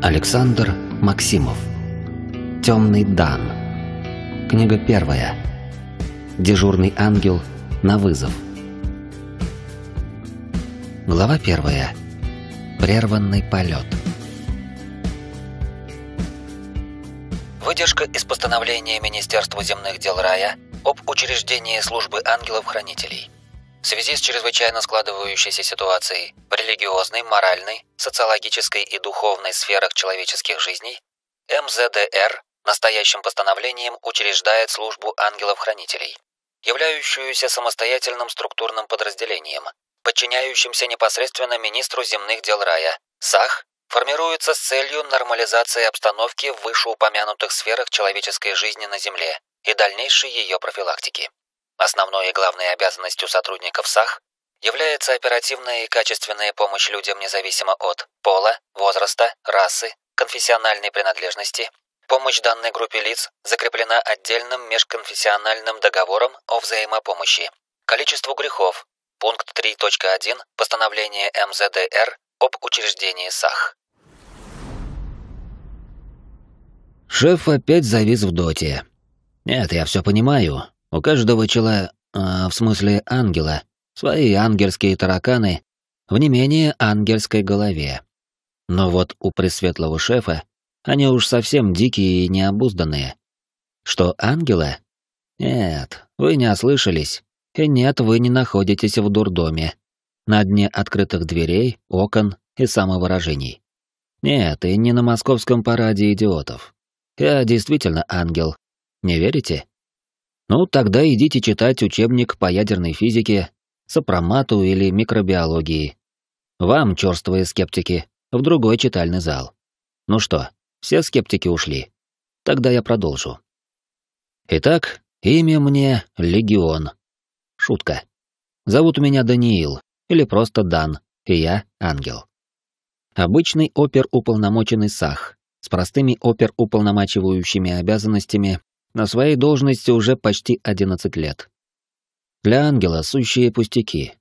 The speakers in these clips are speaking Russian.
Александр Максимов. Темный Дан. Книга первая. Дежурный ангел на вызов. Глава первая. Прерванный полет. Выдержка из постановления Министерства земных дел рая об учреждении службы ангелов-хранителей в связи с чрезвычайно складывающейся ситуацией в религиозной, моральной, социологической и духовной сферах человеческих жизней, МЗДР настоящим постановлением учреждает службу ангелов-хранителей, являющуюся самостоятельным структурным подразделением, подчиняющимся непосредственно министру земных дел рая, САХ, формируется с целью нормализации обстановки в вышеупомянутых сферах человеческой жизни на Земле и дальнейшей ее профилактики. Основной и главной обязанностью сотрудников САХ является оперативная и качественная помощь людям независимо от пола, возраста, расы, конфессиональной принадлежности. Помощь данной группе лиц закреплена отдельным межконфессиональным договором о взаимопомощи. Количество грехов. Пункт 3.1 постановление МЗДР об учреждении САХ. Шеф опять завис в доте. Нет, я все понимаю. У каждого чела, э, в смысле ангела, свои ангельские тараканы в не менее ангельской голове. Но вот у пресветлого шефа они уж совсем дикие и необузданные. Что ангела? Нет, вы не ослышались. И нет, вы не находитесь в дурдоме. На дне открытых дверей, окон и самовыражений. Нет, и не на московском параде идиотов. Я действительно ангел. Не верите? Ну, тогда идите читать учебник по ядерной физике, сопромату или микробиологии. Вам, черствые скептики, в другой читальный зал. Ну что, все скептики ушли. Тогда я продолжу. Итак, имя мне Легион. Шутка. Зовут меня Даниил, или просто Дан, и я ангел. Обычный оперуполномоченный САХ, с простыми оперуполномачивающими обязанностями на своей должности уже почти 11 лет. Для ангела сущие пустяки.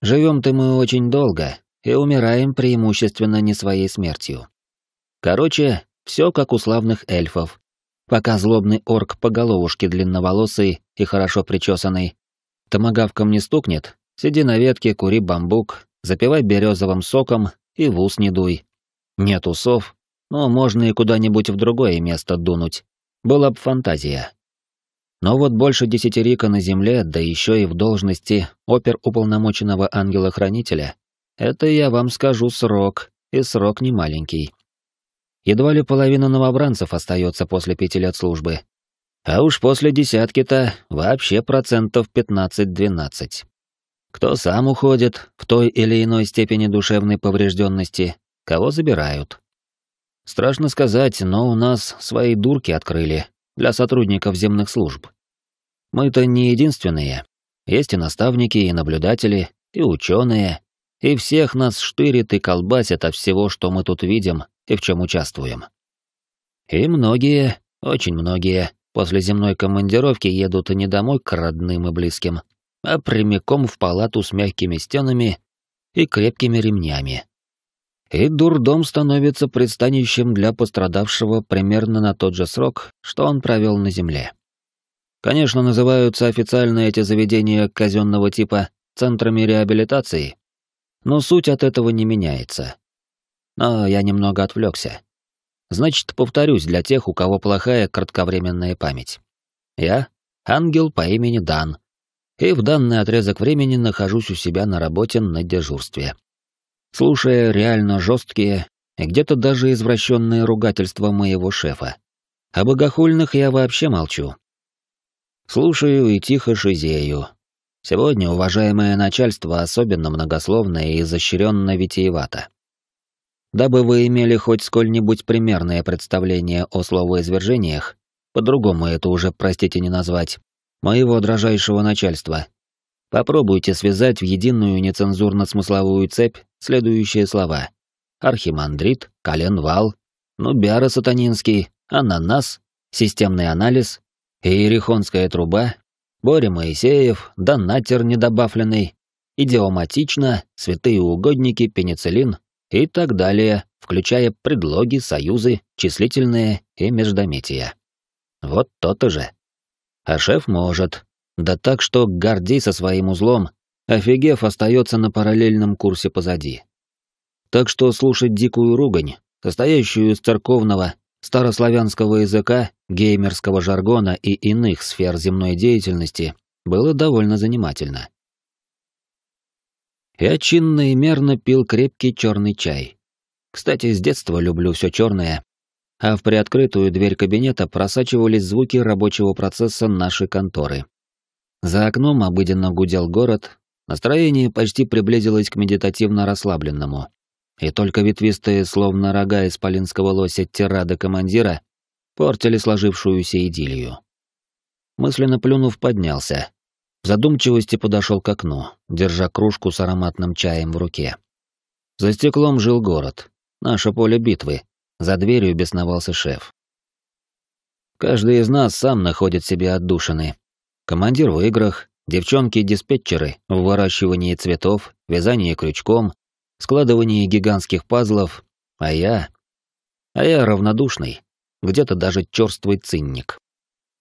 Живем-то мы очень долго и умираем преимущественно не своей смертью. Короче, все как у славных эльфов. Пока злобный орк по головушке длинноволосый и хорошо причесанный, томагавком не стукнет, сиди на ветке, кури бамбук, запивай березовым соком и в ус не дуй. Нет усов, но можно и куда-нибудь в другое место дунуть. Была бы фантазия. Но вот больше десяти рика на земле, да еще и в должности оперуполномоченного ангела-хранителя, это я вам скажу срок, и срок не маленький. Едва ли половина новобранцев остается после пяти лет службы. А уж после десятки-то вообще процентов 15-12. Кто сам уходит в той или иной степени душевной поврежденности, кого забирают. Страшно сказать, но у нас свои дурки открыли для сотрудников земных служб. Мы-то не единственные. Есть и наставники, и наблюдатели, и ученые, и всех нас штырит и колбасит от всего, что мы тут видим и в чем участвуем. И многие, очень многие, после земной командировки едут и не домой к родным и близким, а прямиком в палату с мягкими стенами и крепкими ремнями, и дурдом становится пристанищем для пострадавшего примерно на тот же срок, что он провел на земле. Конечно, называются официально эти заведения казенного типа центрами реабилитации, но суть от этого не меняется. Но я немного отвлекся. Значит, повторюсь для тех, у кого плохая кратковременная память. Я — ангел по имени Дан, и в данный отрезок времени нахожусь у себя на работе на дежурстве слушая реально жесткие и где-то даже извращенные ругательства моего шефа. О богохульных я вообще молчу. Слушаю и тихо шизею. Сегодня уважаемое начальство особенно многословное и изощренно витиевато. Дабы вы имели хоть сколь-нибудь примерное представление о словоизвержениях, по-другому это уже, простите, не назвать, моего дрожайшего начальства, Попробуйте связать в единую нецензурно-смысловую цепь следующие слова. Архимандрит, коленвал, нубяра сатанинский, ананас, системный анализ, иерихонская труба, Боря Моисеев, донатер недобавленный, идиоматично, святые угодники, пенициллин и так далее, включая предлоги, союзы, числительные и междометия. Вот то-то же. А шеф может, да так, что Гордей со своим узлом, офигев, остается на параллельном курсе позади. Так что слушать дикую ругань, состоящую из церковного, старославянского языка, геймерского жаргона и иных сфер земной деятельности, было довольно занимательно. Я чинно и мерно пил крепкий черный чай. Кстати, с детства люблю все черное, а в приоткрытую дверь кабинета просачивались звуки рабочего процесса нашей конторы. За окном обыденно гудел город, настроение почти приблизилось к медитативно расслабленному. И только ветвистые, словно рога исполинского лося тирада командира, портили сложившуюся идиллию. Мысленно плюнув, поднялся. В задумчивости подошел к окну, держа кружку с ароматным чаем в руке. За стеклом жил город, наше поле битвы, за дверью бесновался шеф. Каждый из нас сам находит себе отдушины, Командир в играх, девчонки-диспетчеры в выращивании цветов, вязании крючком, складывании гигантских пазлов, а я... А я равнодушный, где-то даже черствый цинник.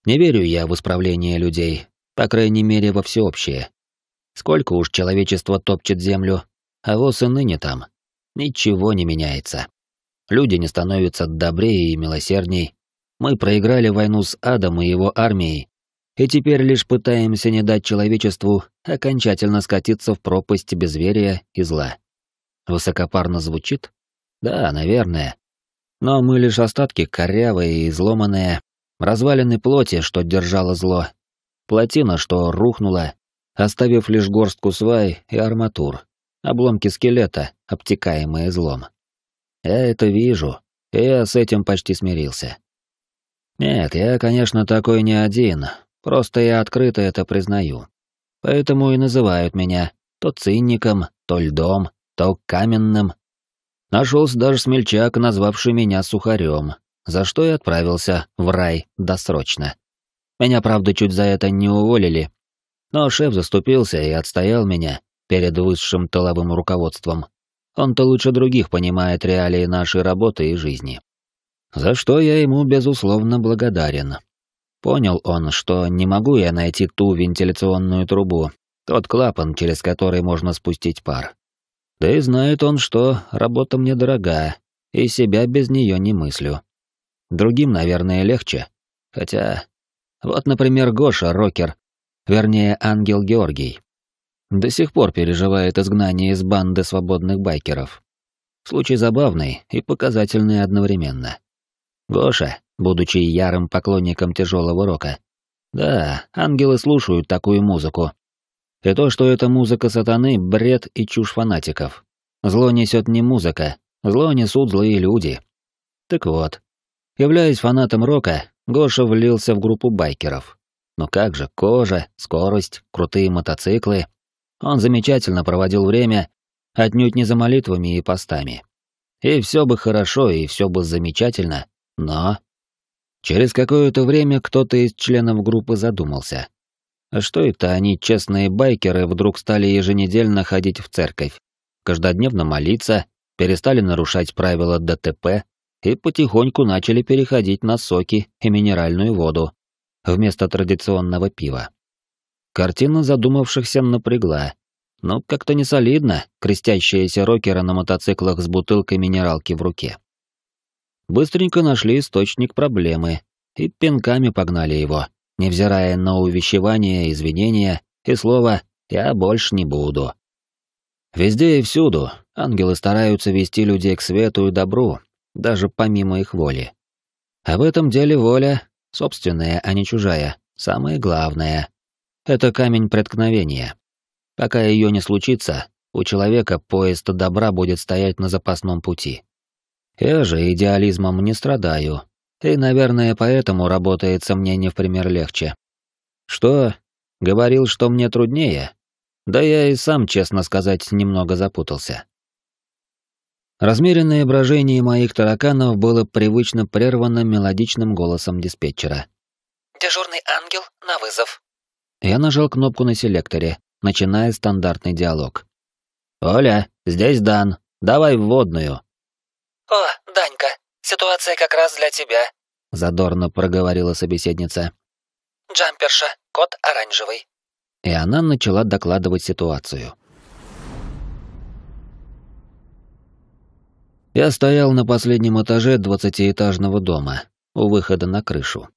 Не верю я в исправление людей, по крайней мере, во всеобщее. Сколько уж человечество топчет землю, а воз и ныне там. Ничего не меняется. Люди не становятся добрее и милосердней. Мы проиграли войну с Адом и его армией, и теперь лишь пытаемся не дать человечеству окончательно скатиться в пропасть безверия и зла. Высокопарно звучит? Да, наверное. Но мы лишь остатки корявые и изломанные, развалины плоти, что держало зло, плотина, что рухнула, оставив лишь горстку свай и арматур, обломки скелета, обтекаемые злом. Я это вижу, и я с этим почти смирился. Нет, я, конечно, такой не один, Просто я открыто это признаю. Поэтому и называют меня то цинником, то льдом, то каменным. Нашелся даже смельчак, назвавший меня сухарем, за что и отправился в рай досрочно. Меня, правда, чуть за это не уволили, но шеф заступился и отстоял меня перед высшим тыловым руководством. Он-то лучше других понимает реалии нашей работы и жизни. За что я ему безусловно благодарен. Понял он, что не могу я найти ту вентиляционную трубу, тот клапан, через который можно спустить пар. Да и знает он, что работа мне дорога, и себя без нее не мыслю. Другим, наверное, легче. Хотя... Вот, например, Гоша, рокер, вернее, Ангел Георгий. До сих пор переживает изгнание из банды свободных байкеров. Случай забавный и показательный одновременно. Гоша, будучи ярым поклонником тяжелого рока. Да, ангелы слушают такую музыку. И то, что это музыка сатаны, бред и чушь фанатиков. Зло несет не музыка, зло несут злые люди. Так вот, являясь фанатом рока, Гоша влился в группу байкеров. Но как же кожа, скорость, крутые мотоциклы. Он замечательно проводил время, отнюдь не за молитвами и постами. И все бы хорошо, и все бы замечательно, но Через какое-то время кто-то из членов группы задумался. А что это они, честные байкеры, вдруг стали еженедельно ходить в церковь, каждодневно молиться, перестали нарушать правила ДТП и потихоньку начали переходить на соки и минеральную воду вместо традиционного пива. Картина задумавшихся напрягла. Но как-то не солидно, крестящиеся рокеры на мотоциклах с бутылкой минералки в руке быстренько нашли источник проблемы и пинками погнали его, невзирая на увещевания, извинения и слово «я больше не буду». Везде и всюду ангелы стараются вести людей к свету и добру, даже помимо их воли. А в этом деле воля, собственная, а не чужая, самое главное. Это камень преткновения. Пока ее не случится, у человека поезд добра будет стоять на запасном пути. Я же идеализмом не страдаю. И, наверное, поэтому работается мне не в пример легче. Что? Говорил, что мне труднее? Да я и сам, честно сказать, немного запутался. Размеренное брожение моих тараканов было привычно прервано мелодичным голосом диспетчера. «Дежурный ангел на вызов». Я нажал кнопку на селекторе, начиная стандартный диалог. «Оля, здесь Дан. Давай водную. «О, Данька, ситуация как раз для тебя», — задорно проговорила собеседница. «Джамперша, кот оранжевый». И она начала докладывать ситуацию. Я стоял на последнем этаже двадцатиэтажного дома, у выхода на крышу.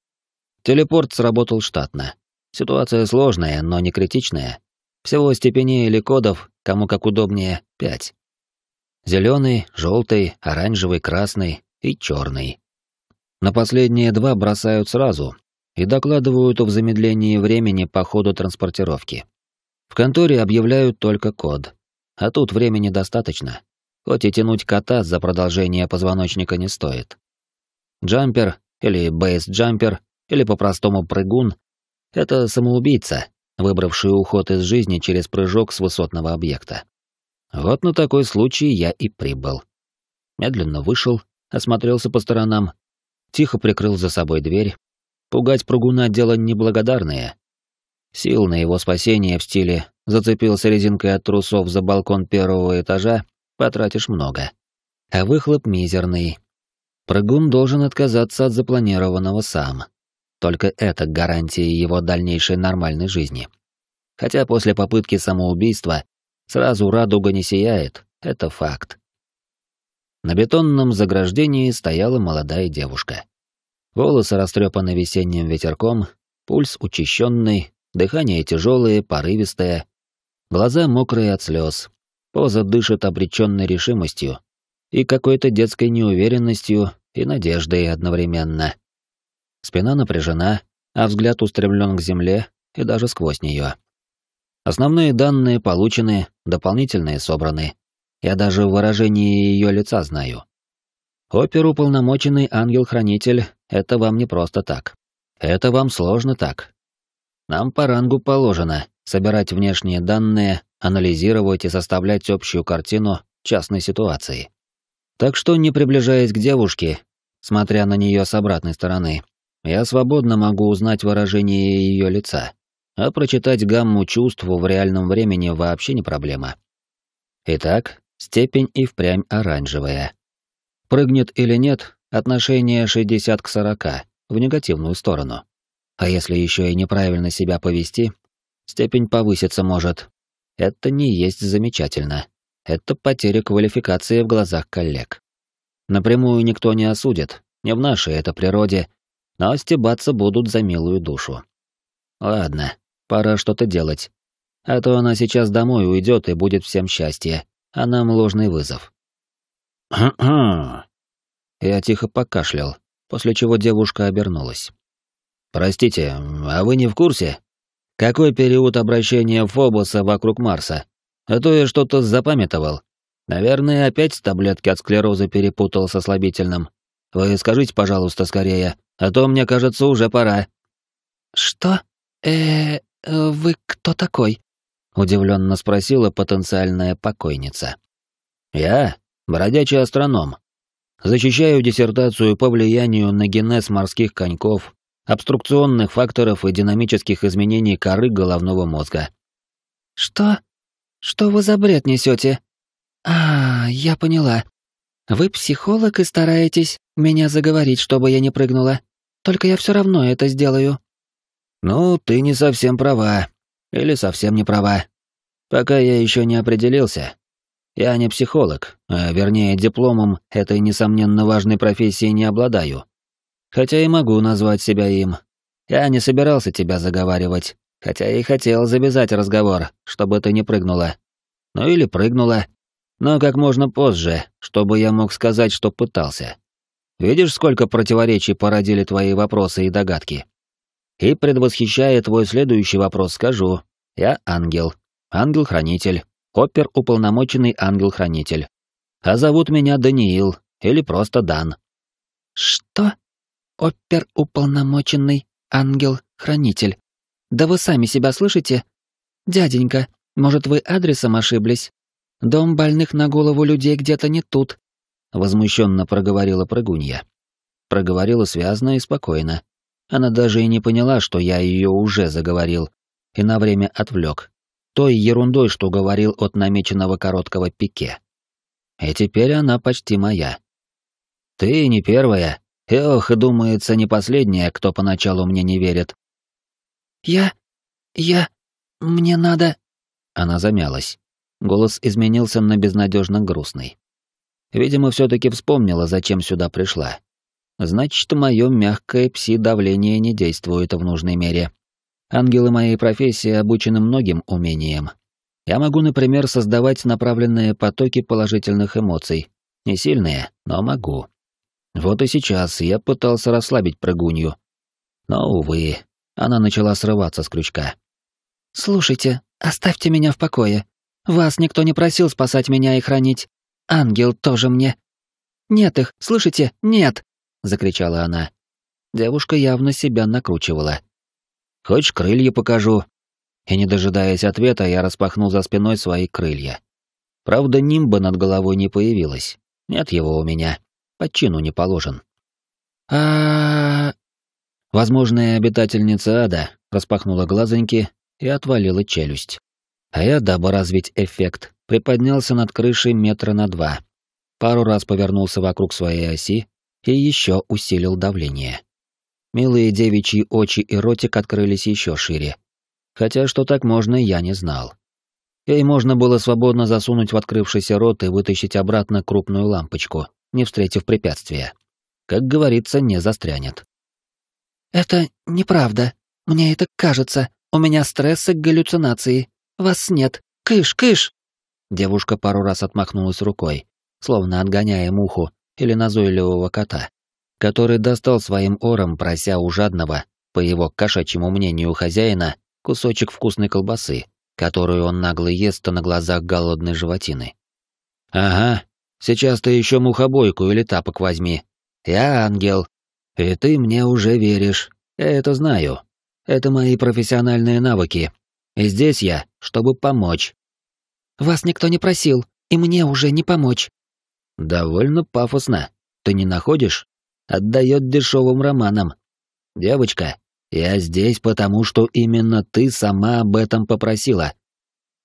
Телепорт сработал штатно. Ситуация сложная, но не критичная. Всего степеней или кодов, кому как удобнее, пять. Зеленый, желтый, оранжевый, красный и черный. На последние два бросают сразу и докладывают о замедлении времени по ходу транспортировки. В конторе объявляют только код. А тут времени достаточно. Хоть и тянуть кота за продолжение позвоночника не стоит. Джампер или бейс-джампер или по-простому прыгун — это самоубийца, выбравший уход из жизни через прыжок с высотного объекта. Вот на такой случай я и прибыл. Медленно вышел, осмотрелся по сторонам, тихо прикрыл за собой дверь. Пугать пругуна дело неблагодарное. Сил на его спасение в стиле «зацепился резинкой от трусов за балкон первого этажа» потратишь много. А выхлоп мизерный. Прыгун должен отказаться от запланированного сам. Только это гарантия его дальнейшей нормальной жизни. Хотя после попытки самоубийства Сразу радуга не сияет, это факт. На бетонном заграждении стояла молодая девушка. Волосы растрепаны весенним ветерком, пульс учащенный, дыхание тяжелое, порывистое, глаза мокрые от слез, поза дышит обреченной решимостью и какой-то детской неуверенностью и надеждой одновременно. Спина напряжена, а взгляд устремлен к земле и даже сквозь нее. Основные данные получены, дополнительные собраны. Я даже в выражении ее лица знаю. Оперу полномоченный ангел-хранитель — это вам не просто так. Это вам сложно так. Нам по рангу положено собирать внешние данные, анализировать и составлять общую картину частной ситуации. Так что, не приближаясь к девушке, смотря на нее с обратной стороны, я свободно могу узнать выражение ее лица а прочитать гамму чувств в реальном времени вообще не проблема. Итак, степень и впрямь оранжевая. Прыгнет или нет, отношение 60 к 40, в негативную сторону. А если еще и неправильно себя повести, степень повыситься может. Это не есть замечательно. Это потеря квалификации в глазах коллег. Напрямую никто не осудит, не в нашей это природе, но стебаться будут за милую душу. Ладно, Пора что-то делать. А то она сейчас домой уйдет и будет всем счастье, а нам ложный вызов. Я тихо покашлял, после чего девушка обернулась. «Простите, а вы не в курсе? Какой период обращения Фобоса вокруг Марса? А то я что-то запамятовал. Наверное, опять таблетки от склероза перепутал со слабительным. Вы скажите, пожалуйста, скорее, а то, мне кажется, уже пора». «Что? Э, -э Э, вы кто такой?» — удивленно спросила потенциальная покойница. «Я — бродячий астроном. Защищаю диссертацию по влиянию на генез морских коньков, обструкционных факторов и динамических изменений коры головного мозга». «Что? Что вы за бред несете? А, я поняла. Вы психолог и стараетесь меня заговорить, чтобы я не прыгнула. Только я все равно это сделаю. Ну, ты не совсем права. Или совсем не права. Пока я еще не определился. Я не психолог, а вернее дипломом этой несомненно важной профессии не обладаю. Хотя и могу назвать себя им. Я не собирался тебя заговаривать, хотя и хотел завязать разговор, чтобы ты не прыгнула. Ну или прыгнула. Но как можно позже, чтобы я мог сказать, что пытался. Видишь, сколько противоречий породили твои вопросы и догадки? И предвосхищая твой следующий вопрос, скажу. Я ангел. Ангел-хранитель. Опер-уполномоченный ангел-хранитель. А зовут меня Даниил, или просто Дан. Что? Опер-уполномоченный ангел-хранитель. Да вы сами себя слышите? Дяденька, может, вы адресом ошиблись? Дом больных на голову людей где-то не тут. Возмущенно проговорила прыгунья. Проговорила связно и спокойно, она даже и не поняла, что я ее уже заговорил, и на время отвлек. Той ерундой, что говорил от намеченного короткого пике. И теперь она почти моя. «Ты не первая. Эх, думается, не последняя, кто поначалу мне не верит». «Я... я... мне надо...» Она замялась. Голос изменился на безнадежно грустный. Видимо, все-таки вспомнила, зачем сюда пришла. Значит, мое мягкое пси-давление не действует в нужной мере. Ангелы моей профессии обучены многим умениям. Я могу, например, создавать направленные потоки положительных эмоций. Не сильные, но могу. Вот и сейчас я пытался расслабить прыгунью. Но, увы, она начала срываться с крючка. «Слушайте, оставьте меня в покое. Вас никто не просил спасать меня и хранить. Ангел тоже мне. Нет их, слышите? Нет!» закричала она. Девушка явно себя накручивала. Хочешь, крылья покажу? И не дожидаясь ответа, я распахнул за спиной свои крылья. Правда, нимба над головой не появилась. Нет его у меня. По чину не положен. А, -а, -а, -а Возможная обитательница ада распахнула глазоньки и отвалила челюсть. А я, дабы развить эффект, приподнялся над крышей метра на два. Пару раз повернулся вокруг своей оси, и еще усилил давление. Милые девичьи очи и ротик открылись еще шире. Хотя что так можно, я не знал. Ей можно было свободно засунуть в открывшийся рот и вытащить обратно крупную лампочку, не встретив препятствия. Как говорится, не застрянет. «Это неправда. Мне это кажется. У меня стресс и галлюцинации. Вас нет. Кыш, кыш!» Девушка пару раз отмахнулась рукой, словно отгоняя муху, или назойливого кота, который достал своим ором, прося у жадного, по его кошачьему мнению хозяина, кусочек вкусной колбасы, которую он нагло ест на глазах голодной животины. «Ага, сейчас ты еще мухобойку или тапок возьми. Я ангел. И ты мне уже веришь. Я это знаю. Это мои профессиональные навыки. И здесь я, чтобы помочь». «Вас никто не просил, и мне уже не помочь», Довольно пафосно. Ты не находишь? Отдает дешевым романам. Девочка, я здесь потому, что именно ты сама об этом попросила.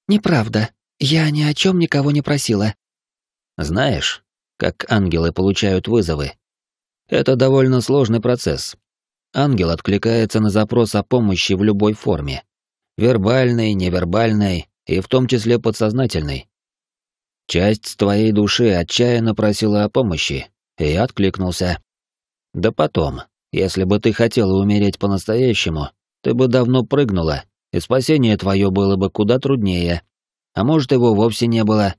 Неправда. Я ни о чем никого не просила. Знаешь, как ангелы получают вызовы? Это довольно сложный процесс. Ангел откликается на запрос о помощи в любой форме. Вербальной, невербальной и в том числе подсознательной. Часть твоей души отчаянно просила о помощи, и я откликнулся. Да потом, если бы ты хотела умереть по-настоящему, ты бы давно прыгнула, и спасение твое было бы куда труднее. А может, его вовсе не было.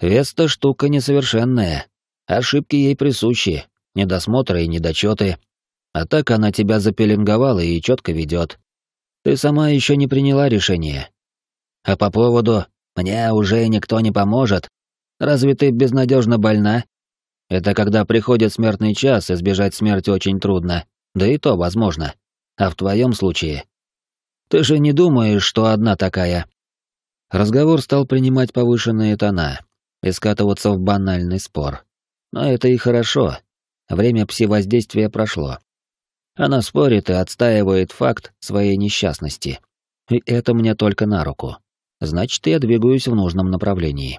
Веста штука несовершенная. Ошибки ей присущи, недосмотры и недочеты. А так она тебя запеленговала и четко ведет. Ты сама еще не приняла решение. А по поводу «мне уже никто не поможет», Разве ты безнадежно больна? Это когда приходит смертный час, избежать смерти очень трудно. Да и то возможно. А в твоем случае... Ты же не думаешь, что одна такая?» Разговор стал принимать повышенные тона и скатываться в банальный спор. Но это и хорошо. Время псевоздействия прошло. Она спорит и отстаивает факт своей несчастности. И это мне только на руку. Значит, я двигаюсь в нужном направлении.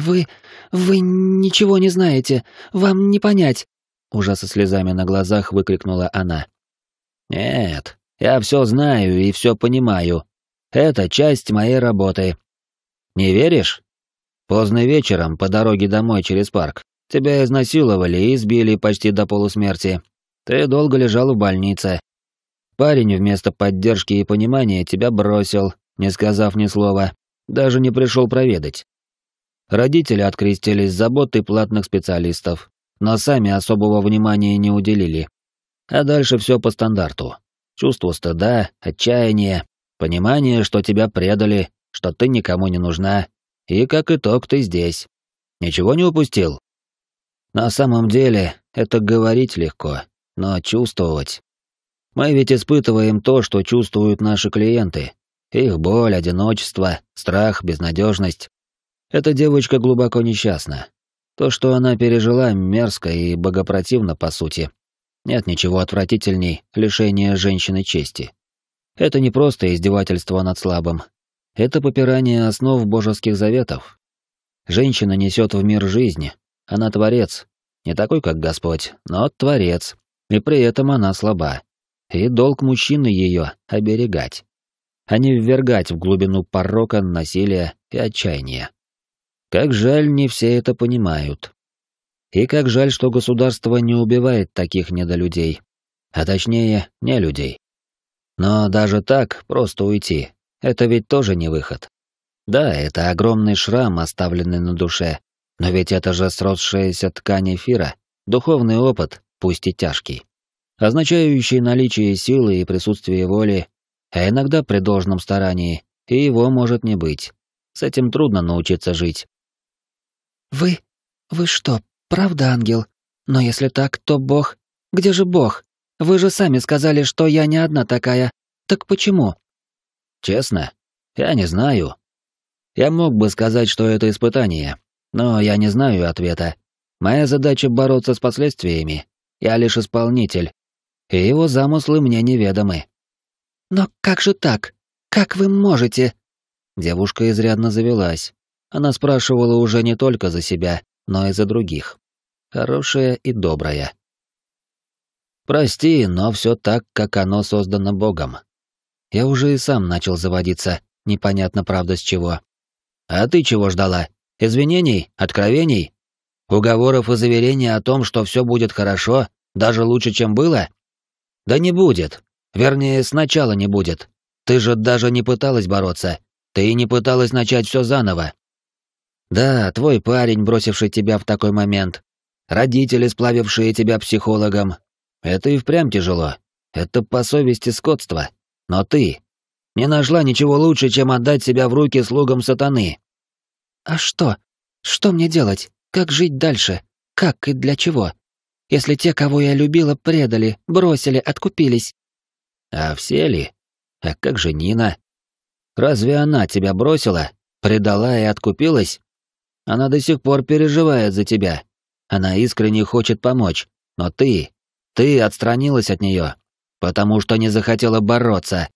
«Вы... вы ничего не знаете, вам не понять!» Уже со слезами на глазах выкрикнула она. «Нет, я все знаю и все понимаю. Это часть моей работы. Не веришь? Поздно вечером по дороге домой через парк тебя изнасиловали и избили почти до полусмерти. Ты долго лежал в больнице. Парень вместо поддержки и понимания тебя бросил, не сказав ни слова. Даже не пришел проведать. Родители открестились заботой платных специалистов, но сами особого внимания не уделили. А дальше все по стандарту. Чувство стыда, отчаяние, понимание, что тебя предали, что ты никому не нужна, и как итог ты здесь. Ничего не упустил? На самом деле, это говорить легко, но чувствовать. Мы ведь испытываем то, что чувствуют наши клиенты. Их боль, одиночество, страх, безнадежность. Эта девочка глубоко несчастна. То, что она пережила, мерзко и богопротивно, по сути. Нет ничего отвратительней лишения женщины чести. Это не просто издевательство над слабым. Это попирание основ божеских заветов. Женщина несет в мир жизни. Она творец. Не такой, как Господь, но творец. И при этом она слаба. И долг мужчины ее оберегать. А не ввергать в глубину порока, насилия и отчаяния. Как жаль, не все это понимают. И как жаль, что государство не убивает таких недолюдей. А точнее, не людей. Но даже так просто уйти. Это ведь тоже не выход. Да, это огромный шрам, оставленный на душе. Но ведь это же сросшаяся ткань эфира, духовный опыт, пусть и тяжкий. Означающий наличие силы и присутствие воли, а иногда при должном старании, и его может не быть. С этим трудно научиться жить. «Вы... вы что, правда ангел? Но если так, то бог... Где же бог? Вы же сами сказали, что я не одна такая. Так почему?» «Честно? Я не знаю. Я мог бы сказать, что это испытание, но я не знаю ответа. Моя задача — бороться с последствиями. Я лишь исполнитель, и его замыслы мне неведомы». «Но как же так? Как вы можете?» Девушка изрядно завелась, она спрашивала уже не только за себя, но и за других. Хорошая и добрая. Прости, но все так, как оно создано Богом. Я уже и сам начал заводиться, непонятно правда с чего. А ты чего ждала? Извинений? Откровений? Уговоров и заверений о том, что все будет хорошо, даже лучше, чем было? Да не будет. Вернее, сначала не будет. Ты же даже не пыталась бороться. Ты и не пыталась начать все заново. Да, твой парень, бросивший тебя в такой момент. Родители, сплавившие тебя психологом. Это и впрямь тяжело. Это по совести скотство. Но ты не нашла ничего лучше, чем отдать себя в руки слугам сатаны. А что? Что мне делать? Как жить дальше? Как и для чего? Если те, кого я любила, предали, бросили, откупились. А все ли? А как же Нина? Разве она тебя бросила, предала и откупилась? Она до сих пор переживает за тебя. Она искренне хочет помочь, но ты... Ты отстранилась от нее, потому что не захотела бороться.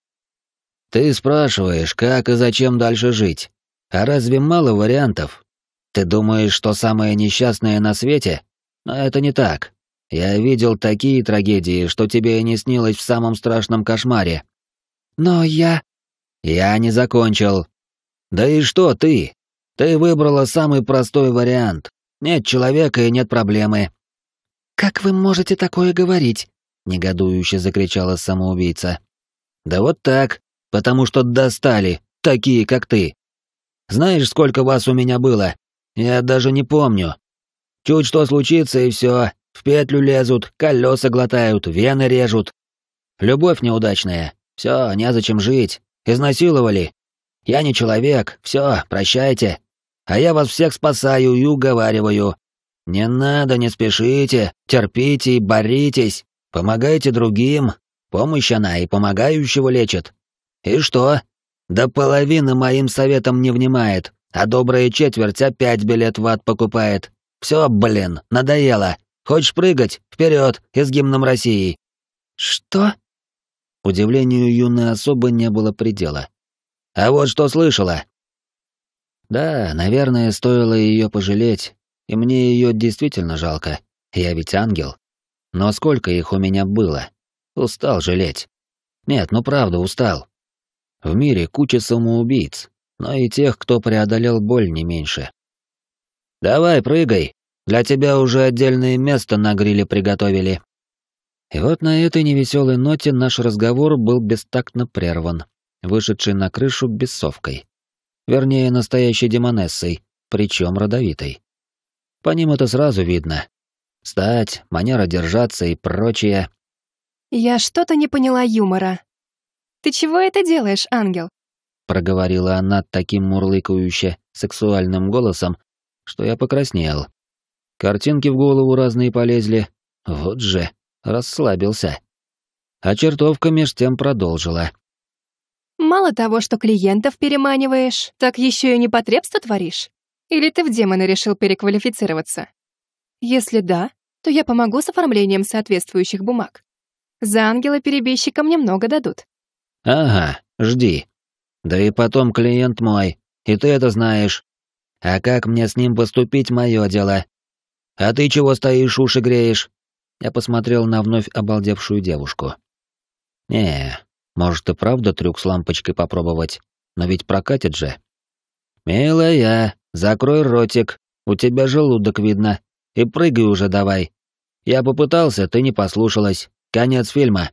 Ты спрашиваешь, как и зачем дальше жить. А разве мало вариантов? Ты думаешь, что самое несчастное на свете? Но это не так. Я видел такие трагедии, что тебе и не снилось в самом страшном кошмаре. Но я... Я не закончил. Да и что ты? Ты выбрала самый простой вариант. Нет человека и нет проблемы. Как вы можете такое говорить? негодующе закричала самоубийца. Да вот так, потому что достали такие, как ты. Знаешь, сколько вас у меня было? Я даже не помню. Чуть что случится и все. В петлю лезут, колеса глотают, вены режут. Любовь неудачная. Все, незачем жить. Изнасиловали. Я не человек. Все, прощайте а я вас всех спасаю и уговариваю. Не надо, не спешите, терпите и боритесь, помогайте другим, помощь она и помогающего лечит. И что? Да половина моим советам не внимает, а добрая четверть опять билет в ад покупает. Все, блин, надоело. Хочешь прыгать? Вперед, и с гимном России. Что? Удивлению юной особы не было предела. А вот что слышала. Да, наверное, стоило ее пожалеть, и мне ее действительно жалко. Я ведь ангел. Но сколько их у меня было? Устал жалеть. Нет, ну правда, устал. В мире куча самоубийц, но и тех, кто преодолел боль не меньше. «Давай, прыгай! Для тебя уже отдельное место на гриле приготовили». И вот на этой невеселой ноте наш разговор был бестактно прерван, вышедший на крышу бесовкой. Вернее, настоящей демонессой, причем родовитой. По ним это сразу видно. Стать, манера держаться и прочее. «Я что-то не поняла юмора. Ты чего это делаешь, ангел?» Проговорила она таким мурлыкающе сексуальным голосом, что я покраснел. Картинки в голову разные полезли. Вот же, расслабился. А чертовка меж тем продолжила. Мало того, что клиентов переманиваешь, так еще и непотребство творишь. Или ты в демона решил переквалифицироваться? Если да, то я помогу с оформлением соответствующих бумаг. За ангела перебежчика мне много дадут. Ага, жди. Да и потом клиент мой, и ты это знаешь. А как мне с ним поступить, мое дело. А ты чего стоишь, уши греешь? Я посмотрел на вновь обалдевшую девушку. Не, может и правда трюк с лампочкой попробовать, но ведь прокатит же. «Милая, закрой ротик, у тебя желудок видно, и прыгай уже давай. Я попытался, ты не послушалась. Конец фильма».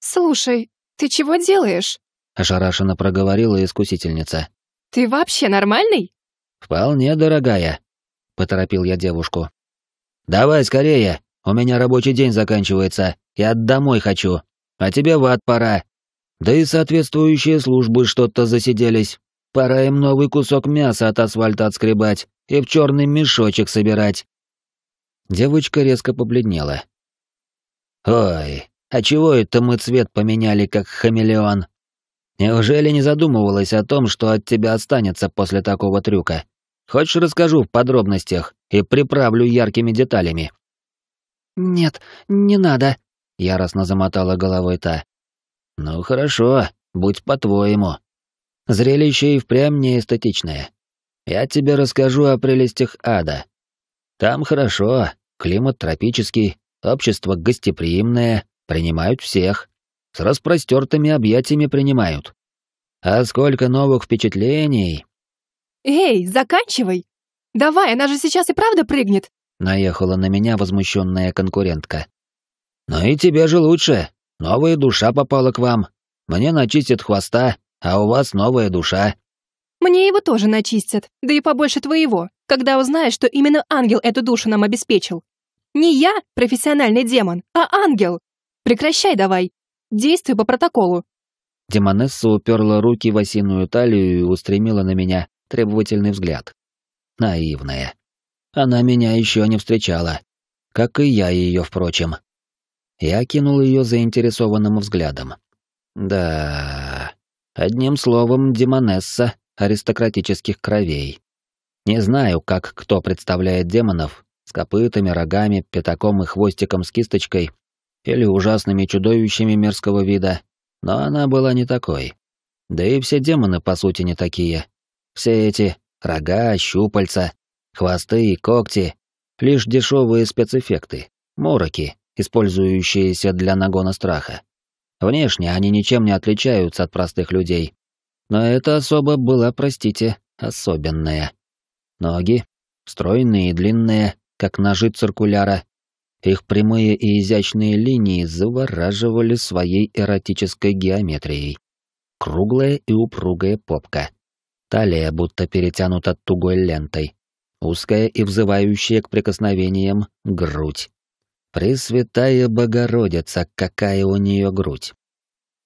«Слушай, ты чего делаешь?» — ошарашенно проговорила искусительница. «Ты вообще нормальный?» «Вполне, дорогая», — поторопил я девушку. «Давай скорее, у меня рабочий день заканчивается, я домой хочу, а тебе в ад пора, да и соответствующие службы что-то засиделись. Пора им новый кусок мяса от асфальта отскребать и в черный мешочек собирать. Девочка резко побледнела. «Ой, а чего это мы цвет поменяли, как хамелеон? Неужели не задумывалась о том, что от тебя останется после такого трюка? Хочешь, расскажу в подробностях и приправлю яркими деталями?» «Нет, не надо», — яростно замотала головой та. «Ну хорошо, будь по-твоему. Зрелище и впрямь неэстетичное. Я тебе расскажу о прелестях ада. Там хорошо, климат тропический, общество гостеприимное, принимают всех. С распростертыми объятиями принимают. А сколько новых впечатлений!» «Эй, заканчивай! Давай, она же сейчас и правда прыгнет!» Наехала на меня возмущенная конкурентка. «Ну и тебе же лучше, Новая душа попала к вам. Мне начистят хвоста, а у вас новая душа». «Мне его тоже начистят, да и побольше твоего, когда узнаешь, что именно ангел эту душу нам обеспечил. Не я, профессиональный демон, а ангел. Прекращай давай. Действуй по протоколу». Демонесса уперла руки в осиную талию и устремила на меня требовательный взгляд. Наивная. Она меня еще не встречала. Как и я ее, впрочем. Я кинул ее заинтересованным взглядом. Да, одним словом, демонесса аристократических кровей. Не знаю, как кто представляет демонов, с копытами, рогами, пятаком и хвостиком с кисточкой, или ужасными чудовищами мерзкого вида, но она была не такой. Да и все демоны, по сути, не такие. Все эти рога, щупальца, хвосты и когти — лишь дешевые спецэффекты, мороки, использующиеся для нагона страха. Внешне они ничем не отличаются от простых людей. Но эта особа была, простите, особенная. Ноги, стройные и длинные, как ножи циркуляра. Их прямые и изящные линии завораживали своей эротической геометрией. Круглая и упругая попка. Талия будто перетянута тугой лентой. Узкая и взывающая к прикосновениям грудь. Пресвятая Богородица, какая у нее грудь!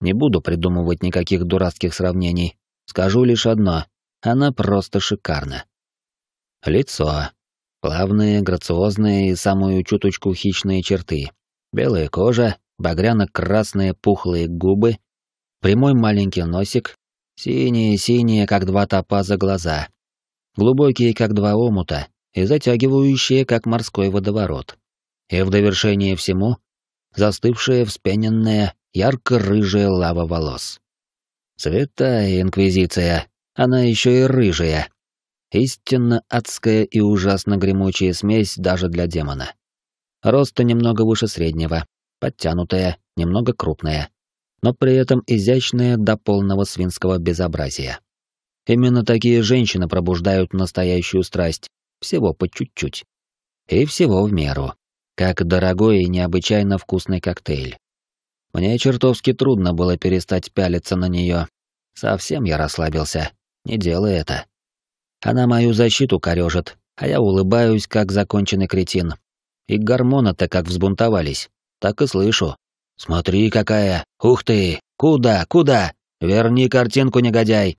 Не буду придумывать никаких дурацких сравнений. Скажу лишь одно. Она просто шикарна. Лицо. Плавные, грациозные и самую чуточку хищные черты. Белая кожа, багряно-красные пухлые губы, прямой маленький носик, синие-синие, как два топаза глаза, глубокие, как два омута, и затягивающие, как морской водоворот и в довершение всему застывшая, вспененная, ярко-рыжая лава волос. Святая инквизиция, она еще и рыжая. Истинно адская и ужасно гремучая смесь даже для демона. Рост немного выше среднего, подтянутая, немного крупная, но при этом изящная до полного свинского безобразия. Именно такие женщины пробуждают настоящую страсть, всего по чуть-чуть. И всего в меру как дорогой и необычайно вкусный коктейль. Мне чертовски трудно было перестать пялиться на нее. Совсем я расслабился. Не делай это. Она мою защиту корежит, а я улыбаюсь, как законченный кретин. И гормоны-то как взбунтовались. Так и слышу. «Смотри, какая! Ух ты! Куда? Куда? Верни картинку, негодяй!»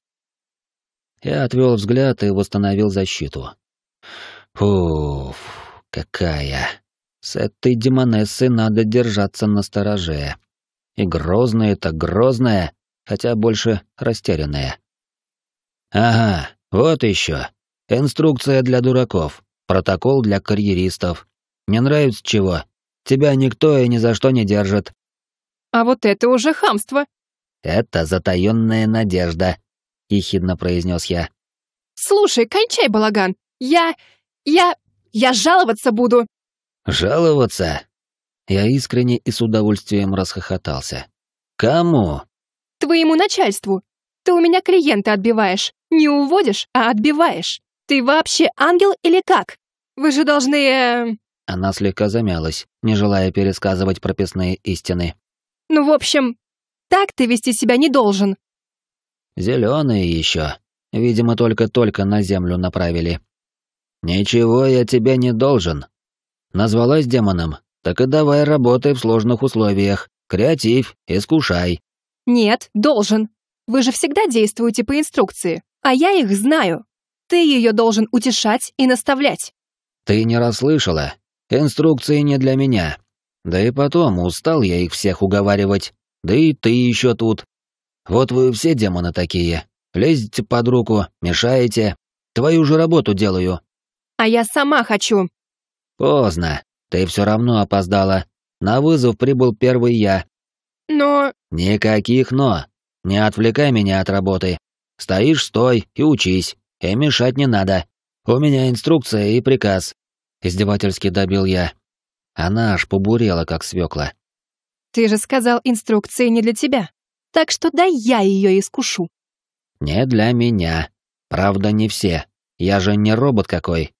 Я отвел взгляд и восстановил защиту. «Уф, какая!» С этой демонессой надо держаться настороже. И грозная это грозная, хотя больше растерянная. Ага, вот еще. Инструкция для дураков, протокол для карьеристов. Не нравится чего? Тебя никто и ни за что не держит. А вот это уже хамство. Это затаенная надежда, ехидно произнес я. Слушай, кончай балаган. Я я я жаловаться буду. «Жаловаться?» Я искренне и с удовольствием расхохотался. «Кому?» «Твоему начальству. Ты у меня клиента отбиваешь. Не уводишь, а отбиваешь. Ты вообще ангел или как? Вы же должны...» э, Она слегка замялась, не желая пересказывать прописные истины. «Ну, в общем, так ты вести себя не должен». «Зелёные ещё. Видимо, только-только на землю направили». «Ничего я тебе не должен», Назвалась демоном, так и давай работай в сложных условиях. Креатив, искушай. Нет, должен. Вы же всегда действуете по инструкции, а я их знаю. Ты ее должен утешать и наставлять. Ты не расслышала. Инструкции не для меня. Да и потом, устал я их всех уговаривать. Да и ты еще тут. Вот вы все демоны такие. Лезете под руку, мешаете. Твою же работу делаю. А я сама хочу. Поздно. Ты все равно опоздала. На вызов прибыл первый я. Но... Никаких «но». Не отвлекай меня от работы. Стоишь, стой и учись. И мешать не надо. У меня инструкция и приказ. Издевательски добил я. Она аж побурела, как свекла. Ты же сказал, инструкции не для тебя. Так что дай я ее искушу. Не для меня. Правда, не все. Я же не робот какой.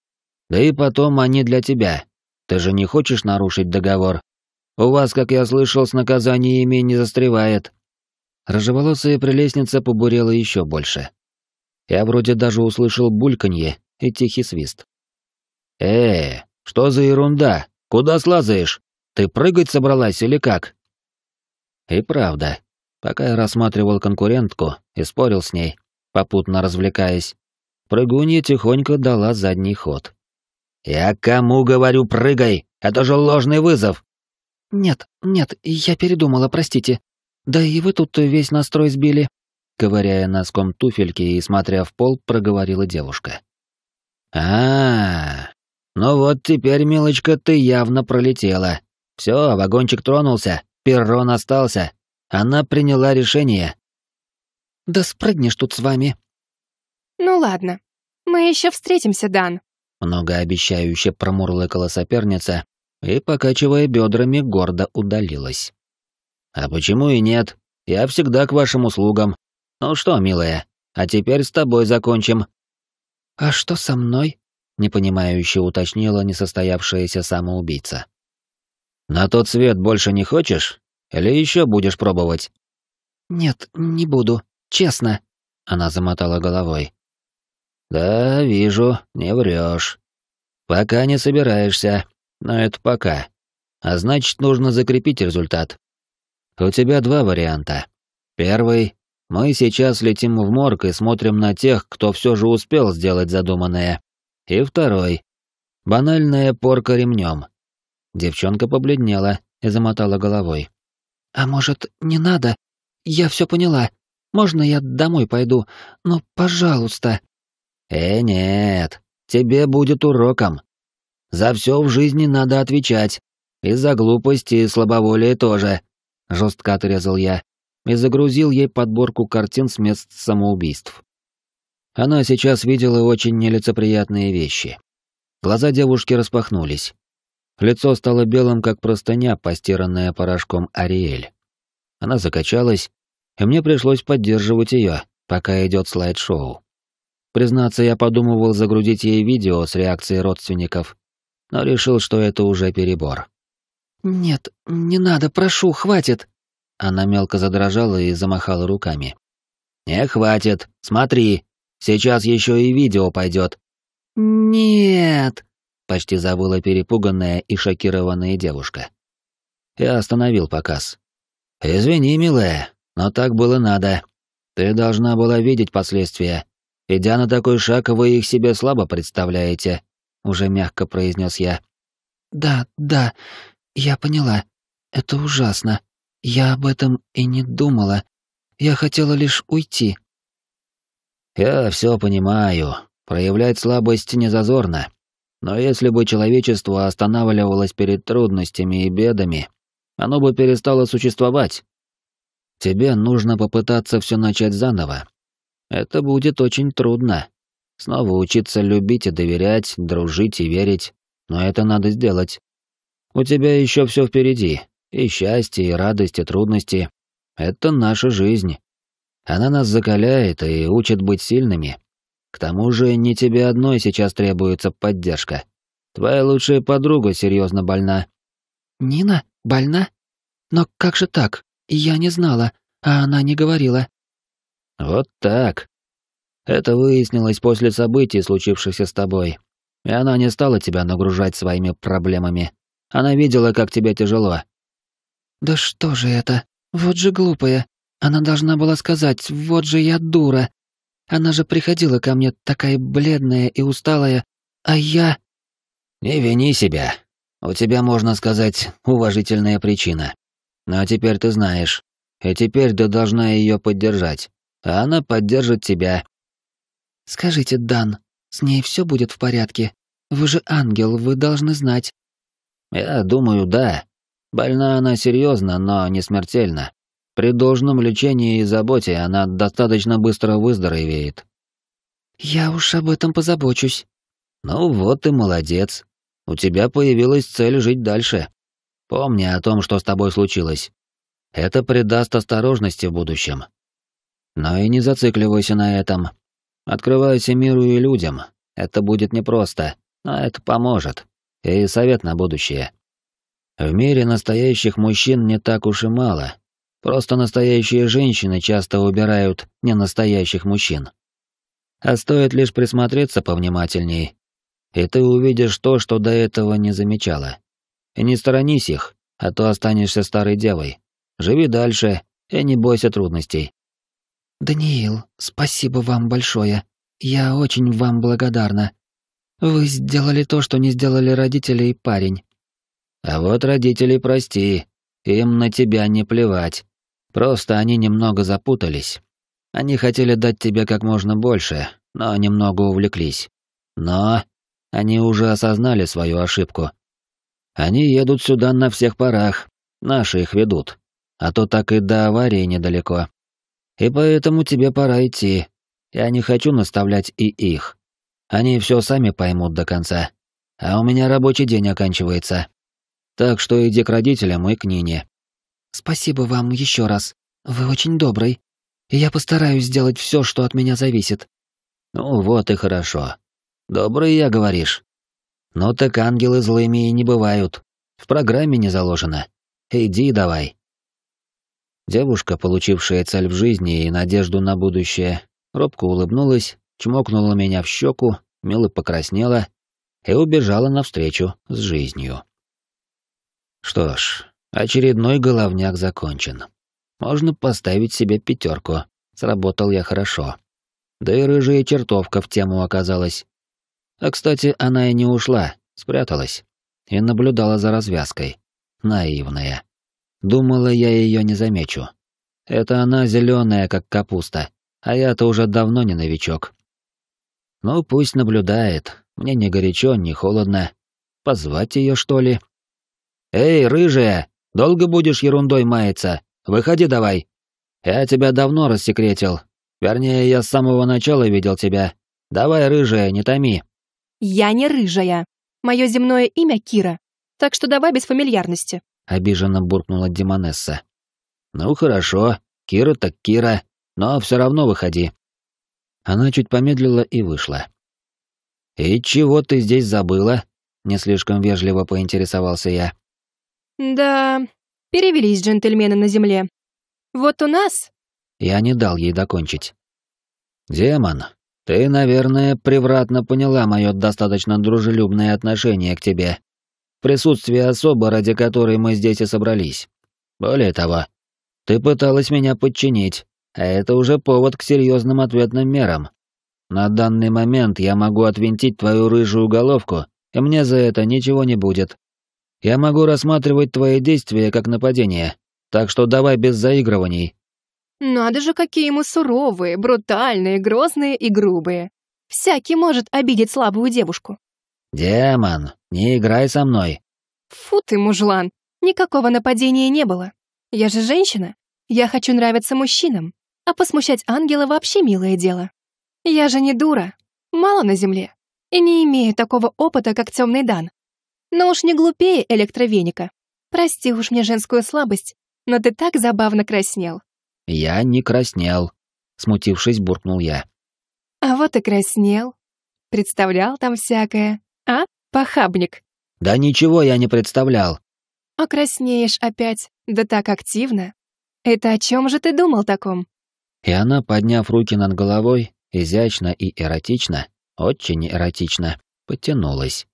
Да и потом они для тебя. Ты же не хочешь нарушить договор? У вас, как я слышал, с наказаниями не застревает». Рожеволосая прелестница побурела еще больше. Я вроде даже услышал бульканье и тихий свист. «Э, что за ерунда? Куда слазаешь? Ты прыгать собралась или как?» И правда, пока я рассматривал конкурентку и спорил с ней, попутно развлекаясь, прыгунья тихонько дала задний ход. «Я кому говорю, прыгай! Это же ложный вызов!» «Нет, нет, я передумала, простите. Да и вы тут весь настрой сбили», — ковыряя носком туфельки и смотря в пол, проговорила девушка. а, -а, -а ну вот теперь, милочка, ты явно пролетела. Все, вагончик тронулся, перрон остался. Она приняла решение». «Да спрыгнешь тут с вами». «Ну ладно, мы еще встретимся, Дан», многообещающе промурлыкала соперница и, покачивая бедрами, гордо удалилась. «А почему и нет? Я всегда к вашим услугам. Ну что, милая, а теперь с тобой закончим». «А что со мной?» — непонимающе уточнила несостоявшаяся самоубийца. «На тот свет больше не хочешь? Или еще будешь пробовать?» «Нет, не буду. Честно». Она замотала головой. «Да, вижу, не врёшь. Пока не собираешься, но это пока. А значит, нужно закрепить результат. У тебя два варианта. Первый — мы сейчас летим в морг и смотрим на тех, кто всё же успел сделать задуманное. И второй — банальная порка ремнём. Девчонка побледнела и замотала головой. «А может, не надо? Я всё поняла. Можно я домой пойду? Но, пожалуйста...» «Э, нет, тебе будет уроком. За все в жизни надо отвечать. И за глупости, и слабоволие тоже», — жестко отрезал я и загрузил ей подборку картин с мест самоубийств. Она сейчас видела очень нелицеприятные вещи. Глаза девушки распахнулись. Лицо стало белым, как простыня, постиранная порошком Ариэль. Она закачалась, и мне пришлось поддерживать ее, пока идет слайд-шоу. Признаться, я подумывал загрузить ей видео с реакцией родственников, но решил, что это уже перебор. «Нет, не надо, прошу, хватит!» Она мелко задрожала и замахала руками. «Не хватит, смотри, сейчас еще и видео пойдет». «Нет!» — почти забыла перепуганная и шокированная девушка. Я остановил показ. «Извини, милая, но так было надо. Ты должна была видеть последствия, «Идя на такой шаг, вы их себе слабо представляете», — уже мягко произнес я. «Да, да, я поняла. Это ужасно. Я об этом и не думала. Я хотела лишь уйти». «Я все понимаю. Проявлять слабость незазорно. Но если бы человечество останавливалось перед трудностями и бедами, оно бы перестало существовать. Тебе нужно попытаться все начать заново, это будет очень трудно. Снова учиться любить и доверять, дружить и верить. Но это надо сделать. У тебя еще все впереди. И счастье, и радость, и трудности. Это наша жизнь. Она нас закаляет и учит быть сильными. К тому же не тебе одной сейчас требуется поддержка. Твоя лучшая подруга серьезно больна. Нина больна? Но как же так? Я не знала, а она не говорила. Вот так. Это выяснилось после событий, случившихся с тобой. И она не стала тебя нагружать своими проблемами. Она видела, как тебе тяжело. Да что же это? Вот же глупая. Она должна была сказать: "Вот же я дура". Она же приходила ко мне такая бледная и усталая, а я Не вини себя. У тебя, можно сказать, уважительная причина. Но теперь ты знаешь, и теперь ты должна ее поддержать а она поддержит тебя. Скажите, Дан, с ней все будет в порядке? Вы же ангел, вы должны знать. Я думаю, да. Больна она серьезно, но не смертельно. При должном лечении и заботе она достаточно быстро выздоровеет. Я уж об этом позабочусь. Ну вот и молодец. У тебя появилась цель жить дальше. Помни о том, что с тобой случилось. Это придаст осторожности в будущем. Но и не зацикливайся на этом. Открывайся миру и людям. Это будет непросто, но это поможет. И совет на будущее. В мире настоящих мужчин не так уж и мало. Просто настоящие женщины часто убирают настоящих мужчин. А стоит лишь присмотреться повнимательней, и ты увидишь то, что до этого не замечала. И не сторонись их, а то останешься старой девой. Живи дальше и не бойся трудностей. «Даниил, спасибо вам большое. Я очень вам благодарна. Вы сделали то, что не сделали родители и парень». «А вот родители, прости. Им на тебя не плевать. Просто они немного запутались. Они хотели дать тебе как можно больше, но немного увлеклись. Но они уже осознали свою ошибку. Они едут сюда на всех парах, наши их ведут. А то так и до аварии недалеко. И поэтому тебе пора идти. Я не хочу наставлять и их. Они все сами поймут до конца. А у меня рабочий день оканчивается. Так что иди к родителям и к Нине. Спасибо вам еще раз. Вы очень добрый. И я постараюсь сделать все, что от меня зависит. Ну вот и хорошо. Добрый я, говоришь. Но так ангелы злыми и не бывают. В программе не заложено. Иди давай. Девушка, получившая цель в жизни и надежду на будущее, робко улыбнулась, чмокнула меня в щеку, мило покраснела и убежала навстречу с жизнью. Что ж, очередной головняк закончен. Можно поставить себе пятерку. Сработал я хорошо. Да и рыжая чертовка в тему оказалась. А, кстати, она и не ушла, спряталась. И наблюдала за развязкой. Наивная. Думала, я ее не замечу. Это она зеленая, как капуста, а я-то уже давно не новичок. Ну, пусть наблюдает. Мне не горячо, не холодно. Позвать ее, что ли? Эй, рыжая, долго будешь ерундой маяться? Выходи давай. Я тебя давно рассекретил. Вернее, я с самого начала видел тебя. Давай, рыжая, не томи. Я не рыжая. Мое земное имя Кира. Так что давай без фамильярности обиженно буркнула Демонесса. Ну хорошо, Кира так Кира, но все равно выходи. Она чуть помедлила и вышла. И чего ты здесь забыла? Не слишком вежливо поинтересовался я. Да, перевелись джентльмены на земле. Вот у нас. Я не дал ей докончить. Демон, ты, наверное, превратно поняла мое достаточно дружелюбное отношение к тебе присутствие особы, ради которой мы здесь и собрались. Более того, ты пыталась меня подчинить, а это уже повод к серьезным ответным мерам. На данный момент я могу отвинтить твою рыжую головку, и мне за это ничего не будет. Я могу рассматривать твои действия как нападение, так что давай без заигрываний». «Надо же, какие мы суровые, брутальные, грозные и грубые. Всякий может обидеть слабую девушку. «Демон, не играй со мной!» «Фу ты, мужлан! Никакого нападения не было. Я же женщина. Я хочу нравиться мужчинам. А посмущать ангела вообще милое дело. Я же не дура. Мало на земле. И не имею такого опыта, как темный дан. Но уж не глупее электровеника. Прости уж мне женскую слабость, но ты так забавно краснел». «Я не краснел», — смутившись, буркнул я. «А вот и краснел. Представлял там всякое. А, похабник? Да ничего я не представлял. А краснеешь опять, да так активно. Это о чем же ты думал таком? И она, подняв руки над головой, изящно и эротично, очень эротично, подтянулась.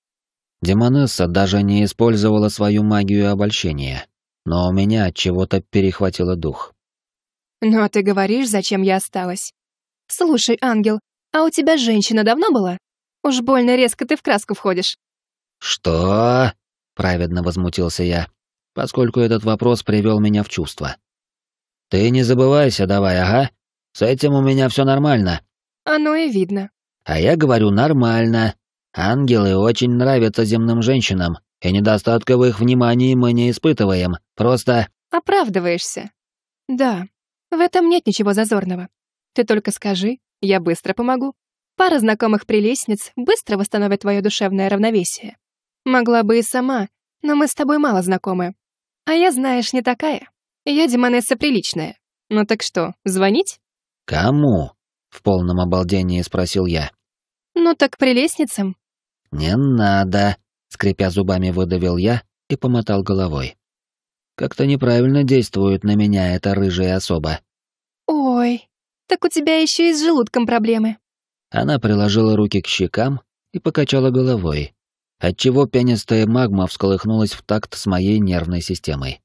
Демонесса даже не использовала свою магию обольщения, но у меня от чего-то перехватило дух. «Ну а ты говоришь, зачем я осталась? Слушай, ангел, а у тебя женщина давно была?» Уж больно резко ты в краску входишь. Что? Праведно возмутился я, поскольку этот вопрос привел меня в чувство. Ты не забывайся давай, ага. С этим у меня все нормально. Оно и видно. А я говорю нормально. Ангелы очень нравятся земным женщинам, и недостатка в их внимании мы не испытываем. Просто оправдываешься. Да, в этом нет ничего зазорного. Ты только скажи, я быстро помогу. Пара знакомых прелестниц быстро восстановит твое душевное равновесие. Могла бы и сама, но мы с тобой мало знакомы. А я, знаешь, не такая. Я демонесса приличная. Ну так что, звонить? Кому? В полном обалдении спросил я. Ну так прелестницам. Не надо, скрипя зубами выдавил я и помотал головой. Как-то неправильно действует на меня эта рыжая особа. Ой, так у тебя еще и с желудком проблемы. Она приложила руки к щекам и покачала головой, отчего пенистая магма всколыхнулась в такт с моей нервной системой.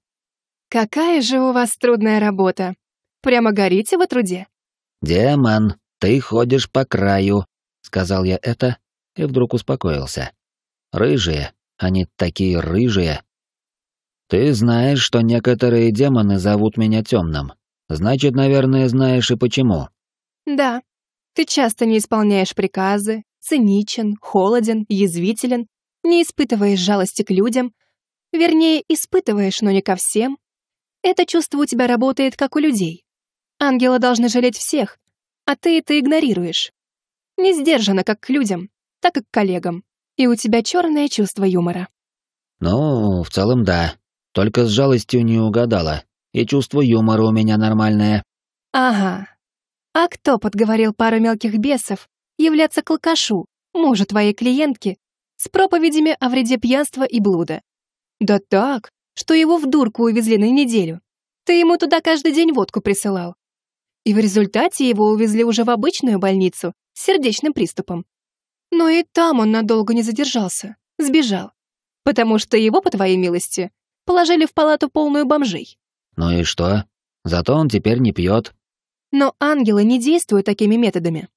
«Какая же у вас трудная работа! Прямо горите во труде!» «Демон, ты ходишь по краю!» — сказал я это и вдруг успокоился. «Рыжие, они такие рыжие!» «Ты знаешь, что некоторые демоны зовут меня темным. Значит, наверное, знаешь и почему». «Да», ты часто не исполняешь приказы, циничен, холоден, язвителен, не испытываешь жалости к людям, вернее, испытываешь, но не ко всем. Это чувство у тебя работает, как у людей. Ангелы должны жалеть всех, а ты это игнорируешь. Не сдержанно как к людям, так и к коллегам. И у тебя черное чувство юмора. Ну, в целом да. Только с жалостью не угадала. И чувство юмора у меня нормальное. Ага, а кто подговорил пару мелких бесов являться к алкашу, мужу твоей клиентки, с проповедями о вреде пьянства и блуда? Да так, что его в дурку увезли на неделю. Ты ему туда каждый день водку присылал. И в результате его увезли уже в обычную больницу с сердечным приступом. Но и там он надолго не задержался, сбежал. Потому что его, по твоей милости, положили в палату полную бомжей. Ну и что? Зато он теперь не пьет, но ангелы не действуют такими методами.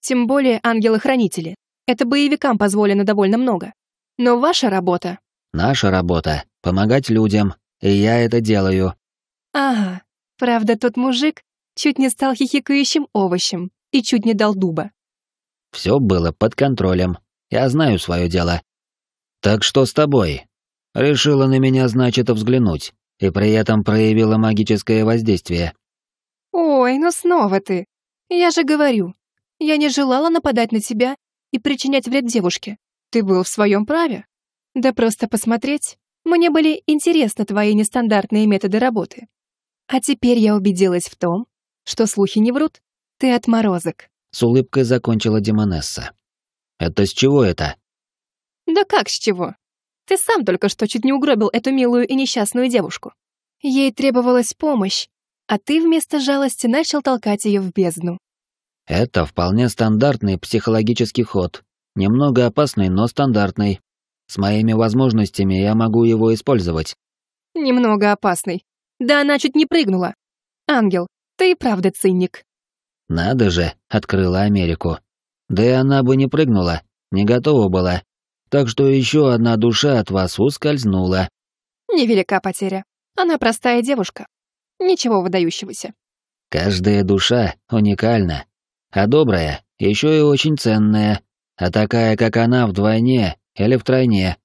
Тем более ангелы-хранители. Это боевикам позволено довольно много. Но ваша работа... Наша работа — помогать людям, и я это делаю. Ага. Правда, тот мужик чуть не стал хихикающим овощем и чуть не дал дуба. Все было под контролем. Я знаю свое дело. Так что с тобой? Решила на меня, значит, взглянуть, и при этом проявила магическое воздействие. «Ой, ну снова ты! Я же говорю, я не желала нападать на тебя и причинять вред девушке. Ты был в своем праве. Да просто посмотреть, мне были интересны твои нестандартные методы работы. А теперь я убедилась в том, что слухи не врут. Ты отморозок». С улыбкой закончила Демонесса. «Это с чего это?» «Да как с чего? Ты сам только что чуть не угробил эту милую и несчастную девушку. Ей требовалась помощь, а ты вместо жалости начал толкать ее в бездну. Это вполне стандартный психологический ход. Немного опасный, но стандартный. С моими возможностями я могу его использовать. Немного опасный. Да она чуть не прыгнула. Ангел, ты и правда циник. Надо же, открыла Америку. Да и она бы не прыгнула, не готова была. Так что еще одна душа от вас ускользнула. Невелика потеря. Она простая девушка, Ничего выдающегося. Каждая душа уникальна, а добрая еще и очень ценная, а такая, как она, вдвойне или втройне.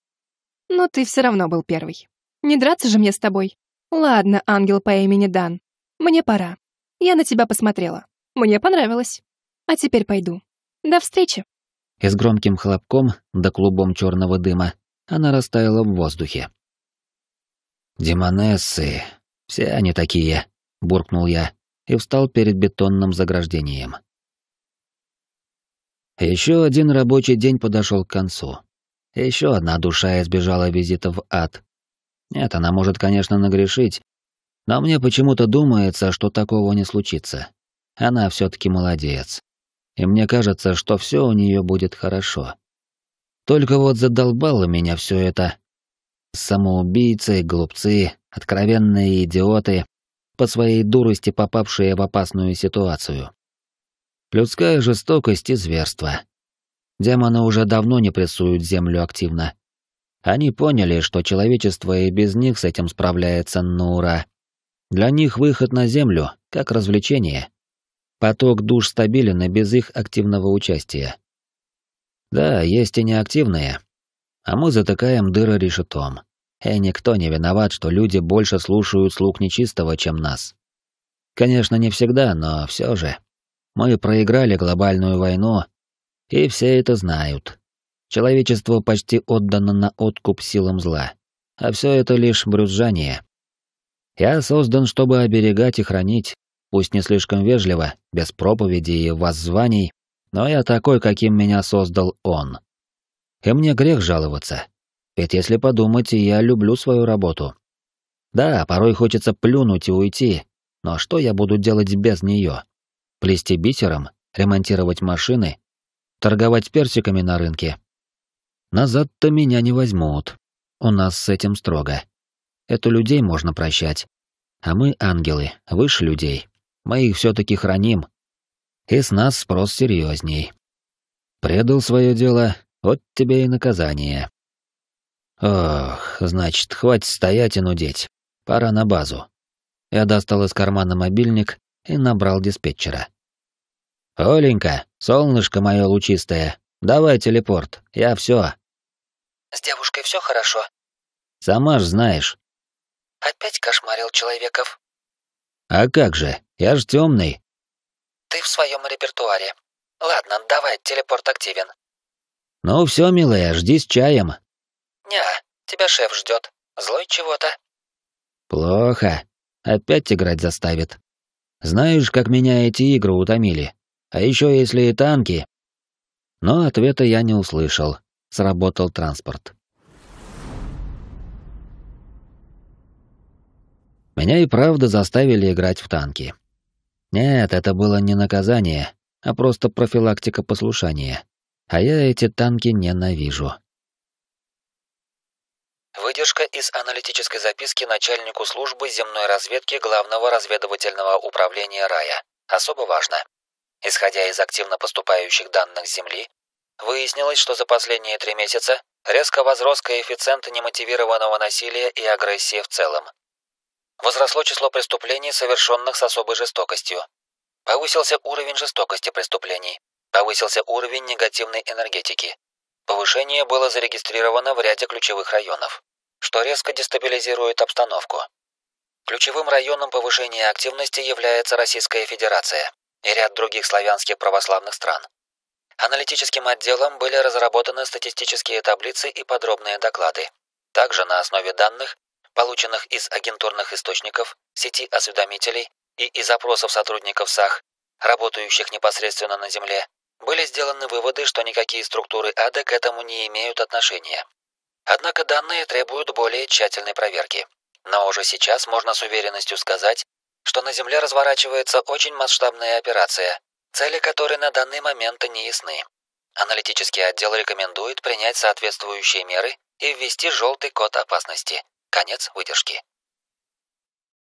Но ты все равно был первый. Не драться же мне с тобой. Ладно, ангел по имени Дан, мне пора. Я на тебя посмотрела. Мне понравилось. А теперь пойду. До встречи. И с громким хлопком до клубом черного дыма она растаяла в воздухе. Демонессы, «Все они такие», — буркнул я и встал перед бетонным заграждением. Еще один рабочий день подошел к концу. Еще одна душа избежала визита в ад. Нет, она может, конечно, нагрешить, но мне почему-то думается, что такого не случится. Она все-таки молодец. И мне кажется, что все у нее будет хорошо. только вот задолбало меня все это. Самоубийцы, глупцы, откровенные идиоты, по своей дурости попавшие в опасную ситуацию. Людская жестокость и зверство. Демоны уже давно не прессуют землю активно. Они поняли, что человечество и без них с этим справляется на ну ура. Для них выход на землю как развлечение. Поток душ стабилен и без их активного участия. Да, есть и неактивные. А мы затыкаем дыры решетом. И никто не виноват, что люди больше слушают слуг нечистого, чем нас. Конечно, не всегда, но все же. Мы проиграли глобальную войну, и все это знают. Человечество почти отдано на откуп силам зла. А все это лишь брюзжание. Я создан, чтобы оберегать и хранить, пусть не слишком вежливо, без проповедей и воззваний, но я такой, каким меня создал он. И мне грех жаловаться. Ведь если подумать, я люблю свою работу. Да, порой хочется плюнуть и уйти, но что я буду делать без нее? Плести бисером, ремонтировать машины, торговать персиками на рынке. Назад-то меня не возьмут. У нас с этим строго. Это людей можно прощать. А мы ангелы, выше людей. Мы их все-таки храним. И с нас спрос серьезней. Предал свое дело, вот тебе и наказание. Ох, значит, хватит стоять и нудеть. Пора на базу. Я достал из кармана мобильник и набрал диспетчера. «Оленька, солнышко мое лучистое, давай телепорт, я все. «С девушкой все хорошо?» «Сама ж знаешь». «Опять кошмарил человеков?» «А как же, я ж темный. «Ты в своем репертуаре. Ладно, давай, телепорт активен». «Ну все, милая, жди с чаем, «Ня, тебя шеф ждет. Злой чего-то». «Плохо. Опять играть заставит. Знаешь, как меня эти игры утомили. А еще если и танки...» Но ответа я не услышал. Сработал транспорт. Меня и правда заставили играть в танки. Нет, это было не наказание, а просто профилактика послушания. А я эти танки ненавижу. Выдержка из аналитической записки начальнику службы земной разведки Главного разведывательного управления Рая. Особо важно. Исходя из активно поступающих данных Земли, выяснилось, что за последние три месяца резко возрос коэффициент немотивированного насилия и агрессии в целом. Возросло число преступлений, совершенных с особой жестокостью. Повысился уровень жестокости преступлений. Повысился уровень негативной энергетики. Повышение было зарегистрировано в ряде ключевых районов, что резко дестабилизирует обстановку. Ключевым районом повышения активности является Российская Федерация и ряд других славянских православных стран. Аналитическим отделом были разработаны статистические таблицы и подробные доклады. Также на основе данных, полученных из агентурных источников, сети осведомителей и из опросов сотрудников САХ, работающих непосредственно на земле, были сделаны выводы, что никакие структуры ада к этому не имеют отношения. Однако данные требуют более тщательной проверки. Но уже сейчас можно с уверенностью сказать, что на Земле разворачивается очень масштабная операция, цели которой на данный момент не ясны. Аналитический отдел рекомендует принять соответствующие меры и ввести желтый код опасности. Конец выдержки.